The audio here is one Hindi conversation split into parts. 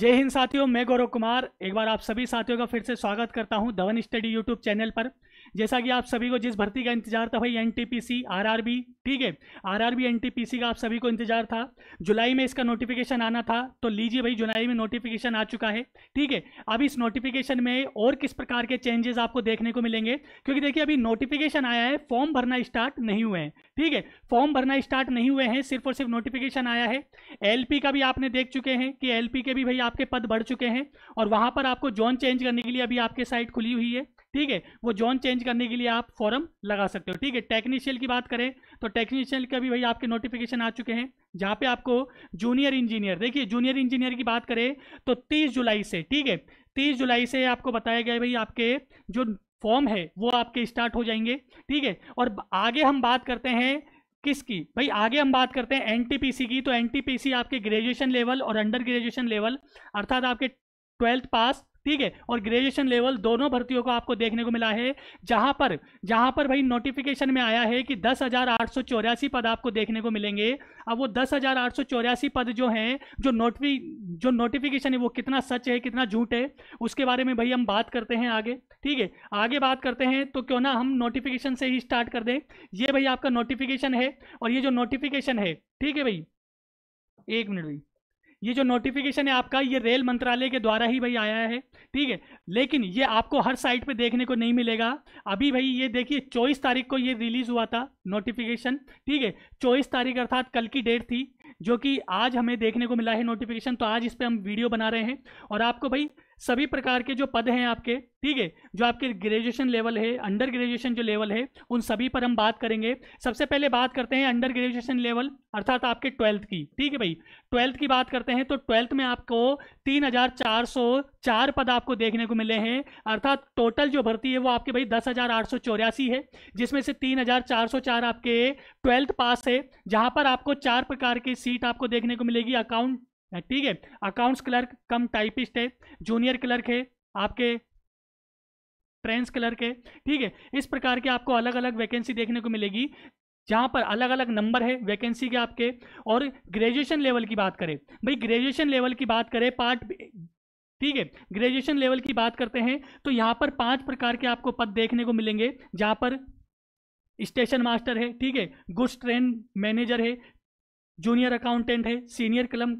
जय हिंद साथियों मैं गौरव कुमार एक बार आप सभी साथियों का फिर से स्वागत करता हूं धवन स्टडी यूट्यूब चैनल पर जैसा कि आप सभी को जिस भर्ती का इंतजार था भाई एनटीपीसी आरआरबी ठीक है आरआरबी एनटीपीसी का आप सभी को इंतजार था जुलाई में इसका नोटिफिकेशन आना था तो लीजिए भाई जुलाई में नोटिफिकेशन आ चुका है ठीक है अब इस नोटिफिकेशन में और किस प्रकार के चेंजेस आपको देखने को मिलेंगे क्योंकि देखिए अभी नोटिफिकेशन आया है फॉर्म भरना स्टार्ट नहीं हुए हैं ठीक है फॉर्म भरना स्टार्ट नहीं हुए हैं सिर्फ और सिर्फ नोटिफिकेशन आया है एल का भी आपने देख चुके हैं कि एल के भी भाई आपके पद बढ़ चुके हैं और वहां पर आपको जॉन चेंज करने के लिए अभी आपके साइट खुली हुई है ठीक है वो जॉन चेंज करने के लिए आप फॉर्म लगा सकते हो ठीक है टेक्नीशियल की बात करें तो टेक्नीशियल के भी भाई आपके नोटिफिकेशन आ चुके हैं जहाँ पे आपको जूनियर इंजीनियर देखिए जूनियर इंजीनियर की बात करें तो 30 जुलाई से ठीक है 30 जुलाई से आपको बताया गया भाई आपके जो फॉर्म है वो आपके स्टार्ट हो जाएंगे ठीक है और आगे हम बात करते हैं किसकी भाई आगे हम बात करते हैं एनटीपीसी की तो एनटीपीसी आपके ग्रेजुएशन लेवल और अंडर ग्रेजुएशन लेवल अर्थात आपके ट्वेल्थ पास ठीक है और ग्रेजुएशन लेवल दोनों भर्तियों को आपको देखने को मिला है जहां पर जहां पर भाई नोटिफिकेशन में आया है कि दस पद आपको देखने को मिलेंगे अब वो दस पद जो हैं जो नोटिफिक जो नोटिफिकेशन है वो कितना सच है कितना झूठ है उसके बारे में भाई हम बात करते हैं आगे ठीक है आगे बात करते हैं तो क्यों ना हम नोटिफिकेशन से ही स्टार्ट कर दें ये भाई आपका नोटिफिकेशन है और ये जो नोटिफिकेशन है ठीक है भाई एक मिनट भाई ये जो नोटिफिकेशन है आपका ये रेल मंत्रालय के द्वारा ही भाई आया है ठीक है लेकिन ये आपको हर साइट पे देखने को नहीं मिलेगा अभी भाई ये देखिए चौबीस तारीख को ये रिलीज हुआ था नोटिफिकेशन ठीक है चौबीस तारीख अर्थात कल की डेट थी जो कि आज हमें देखने को मिला है नोटिफिकेशन तो आज इस पर हम वीडियो बना रहे हैं और आपको भाई सभी प्रकार के जो पद हैं आपके ठीक है जो आपके ग्रेजुएशन लेवल है अंडर ग्रेजुएशन जो लेवल है उन सभी पर हम बात करेंगे सबसे पहले बात करते हैं अंडर ग्रेजुएशन लेवल अर्थात आपके ट्वेल्थ की ठीक है भाई ट्वेल्थ की बात करते हैं तो ट्वेल्थ में आपको तीन हज़ार चार सौ चार पद आपको देखने को मिले हैं अर्थात टोटल जो भर्ती है वो आपके भाई दस है जिसमें से चार आपके ट्वेल्थ पास है जहां पर आपको चार प्रकार की सीट आपको देखने को मिलेगी अकाउंट ठीक है अकाउंट्स क्लर्क कम टाइपिस्ट है जूनियर क्लर्क है आपके ट्रेंस क्लर्क है ठीक है इस प्रकार के आपको अलग अलग वैकेंसी देखने को मिलेगी जहाँ पर अलग अलग नंबर है वैकेंसी के आपके और ग्रेजुएशन लेवल की बात करें भाई ग्रेजुएशन लेवल की बात करें पार्ट ठीक है ग्रेजुएशन लेवल की बात करते हैं तो यहाँ पर पांच प्रकार के आपको पद देखने को मिलेंगे जहाँ पर स्टेशन मास्टर है ठीक है गुड्स ट्रेन मैनेजर है जूनियर अकाउंटेंट है सीनियर कलम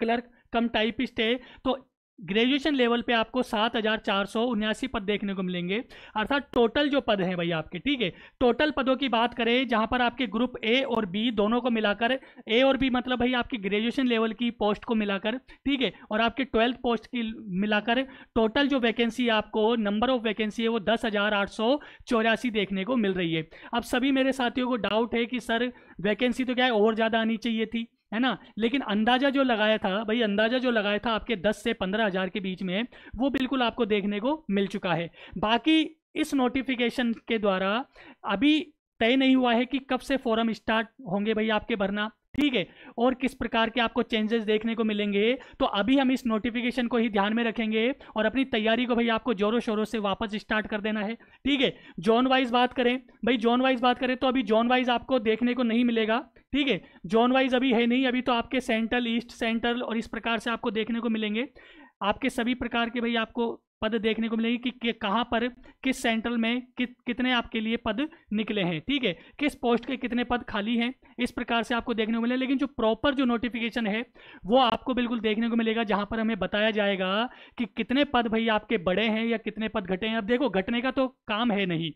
क्लर्क कम टाइपिस्ट है तो ग्रेजुएशन लेवल पे आपको सात हज़ार चार सौ उन्यासी पद देखने को मिलेंगे अर्थात टोटल जो पद हैं भाई आपके ठीक है टोटल पदों की बात करें जहां पर आपके ग्रुप ए और बी दोनों को मिलाकर ए और बी मतलब भाई आपकी ग्रेजुएशन लेवल की पोस्ट को मिलाकर ठीक है और आपके ट्वेल्थ पोस्ट की मिलाकर टोटल जो वैकेंसी आपको नंबर ऑफ वैकेंसी है वो दस हज़ार आठ सौ चौरासी देखने को मिल रही है अब सभी मेरे साथियों को डाउट है कि सर वैकेंसी तो क्या है और ज़्यादा आनी चाहिए थी है ना लेकिन अंदाजा जो लगाया था भाई अंदाजा जो लगाया था आपके दस से पंद्रह हज़ार के बीच में वो बिल्कुल आपको देखने को मिल चुका है बाकी इस नोटिफिकेशन के द्वारा अभी तय नहीं हुआ है कि कब से फॉरम स्टार्ट होंगे भाई आपके भरना ठीक है और किस प्रकार के आपको चेंजेस देखने को मिलेंगे तो अभी हम इस नोटिफिकेशन को ही ध्यान में रखेंगे और अपनी तैयारी को भाई आपको जोरों शोरों से वापस स्टार्ट कर देना है ठीक है जॉन वाइज बात करें भाई जॉन वाइज बात करें तो अभी जॉन वाइज आपको देखने को नहीं मिलेगा ठीक है जॉन वाइज अभी है नहीं अभी तो आपके सेंट्रल ईस्ट सेंट्रल और इस प्रकार से आपको देखने को मिलेंगे आपके सभी प्रकार के भाई आपको पद देखने को मिलेगी कि, कहाँ पर किस सेंट्रल में कि, कितने आपके लिए पद निकले हैं ठीक है किस पोस्ट के कितने पद खाली हैं इस प्रकार से आपको देखने को मिले लेकिन जो प्रॉपर जो नोटिफिकेशन है वो आपको बिल्कुल देखने को मिलेगा जहाँ पर हमें बताया जाएगा कि कितने पद भाई आपके बड़े हैं या कितने पद घटे हैं अब देखो घटने का तो काम है नहीं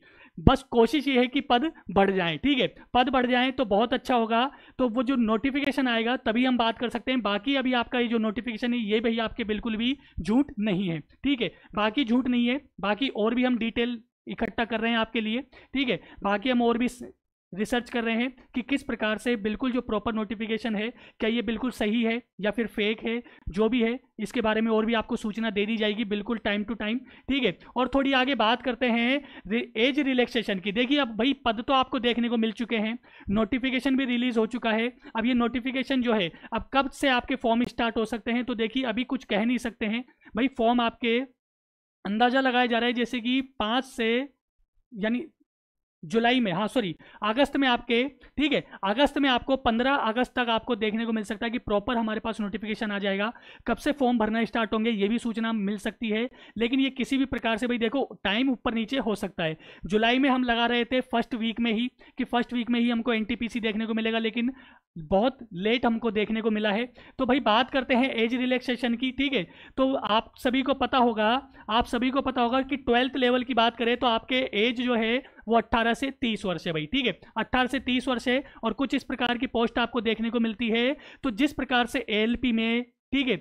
बस कोशिश ये है कि पद बढ़ जाए ठीक है पद बढ़ जाए तो बहुत अच्छा होगा तो वो जो नोटिफिकेशन आएगा तभी हम बात कर सकते हैं बाकी अभी आपका ये जो नोटिफिकेशन है ये भाई आपके बिल्कुल भी झूठ नहीं है ठीक है बाकी झूठ नहीं है बाकी और भी हम डिटेल इकट्ठा कर रहे हैं आपके लिए ठीक है बाकी हम और भी रिसर्च कर रहे हैं कि किस प्रकार से बिल्कुल जो प्रॉपर नोटिफिकेशन है क्या ये बिल्कुल सही है या फिर फेक है जो भी है इसके बारे में और भी आपको सूचना दे दी जाएगी बिल्कुल टाइम टू टाइम ठीक है और थोड़ी आगे बात करते हैं एज रिलैक्सेशन की देखिए अब भाई पद तो आपको देखने को मिल चुके हैं नोटिफिकेशन भी रिलीज हो चुका है अब ये नोटिफिकेशन जो है अब कब से आपके फॉर्म स्टार्ट हो सकते हैं तो देखिए अभी कुछ कह नहीं सकते हैं भाई फॉर्म आपके अंदाजा लगाया जा रहा है जैसे कि पाँच से यानी जुलाई में हाँ सॉरी अगस्त में आपके ठीक है अगस्त में आपको 15 अगस्त तक आपको देखने को मिल सकता है कि प्रॉपर हमारे पास नोटिफिकेशन आ जाएगा कब से फॉर्म भरना स्टार्ट होंगे ये भी सूचना मिल सकती है लेकिन ये किसी भी प्रकार से भाई देखो टाइम ऊपर नीचे हो सकता है जुलाई में हम लगा रहे थे फर्स्ट वीक में ही कि फर्स्ट वीक में ही हमको एन देखने को मिलेगा लेकिन बहुत लेट हमको देखने को मिला है तो भाई बात करते हैं एज रिलैक्सेशन की ठीक है तो आप सभी को पता होगा आप सभी को पता होगा कि ट्वेल्थ लेवल की बात करें तो आपके एज जो है वो 18 से 30 वर्ष है भाई ठीक है 18 से 30 वर्ष है और कुछ इस प्रकार की पोस्ट आपको देखने को मिलती है तो जिस प्रकार से एएलपी में ठीक है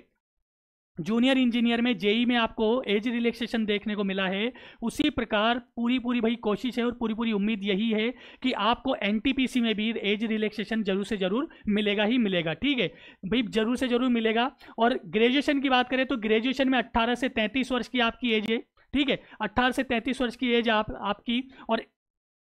जूनियर इंजीनियर में जेई e में आपको एज रिलैक्सेशन देखने को मिला है उसी प्रकार पूरी पूरी भाई कोशिश है और पूरी पूरी उम्मीद यही है कि आपको एनटीपीसी में भी एज रिलैक्सेशन जरूर से जरूर मिलेगा ही मिलेगा ठीक है भाई जरूर से जरूर मिलेगा और ग्रेजुएशन की बात करें तो ग्रेजुएशन में अट्ठारह से तैंतीस वर्ष की आपकी एज है ठीक है अट्ठारह से तैंतीस वर्ष की एज आप आपकी और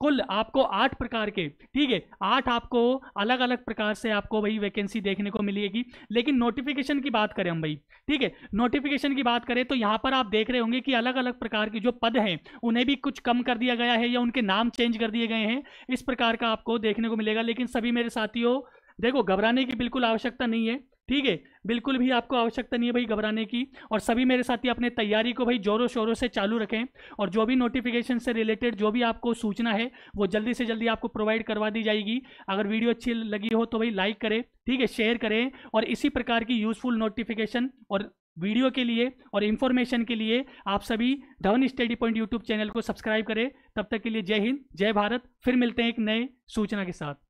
कुल आपको आठ प्रकार के ठीक है आठ आपको अलग अलग प्रकार से आपको वही वैकेंसी देखने को मिलेगी लेकिन नोटिफिकेशन की बात करें हम भाई ठीक है नोटिफिकेशन की बात करें तो यहाँ पर आप देख रहे होंगे कि अलग अलग प्रकार के जो पद हैं उन्हें भी कुछ कम कर दिया गया है या उनके नाम चेंज कर दिए गए हैं इस प्रकार का आपको देखने को मिलेगा लेकिन सभी मेरे साथियों देखो घबराने की बिल्कुल आवश्यकता नहीं है ठीक है बिल्कुल भी आपको आवश्यकता नहीं है भाई घबराने की और सभी मेरे साथी अपने तैयारी को भाई जोरों शोरों से चालू रखें और जो भी नोटिफिकेशन से रिलेटेड जो भी आपको सूचना है वो जल्दी से जल्दी आपको प्रोवाइड करवा दी जाएगी अगर वीडियो अच्छी लगी हो तो भाई लाइक करें ठीक है शेयर करें और इसी प्रकार की यूजफुल नोटिफिकेशन और वीडियो के लिए और इन्फॉर्मेशन के लिए आप सभी Dhawan study point YouTube channel को सब्सक्राइब करें तब तक के लिए जय हिंद जय भारत फिर मिलते हैं एक नए सूचना के साथ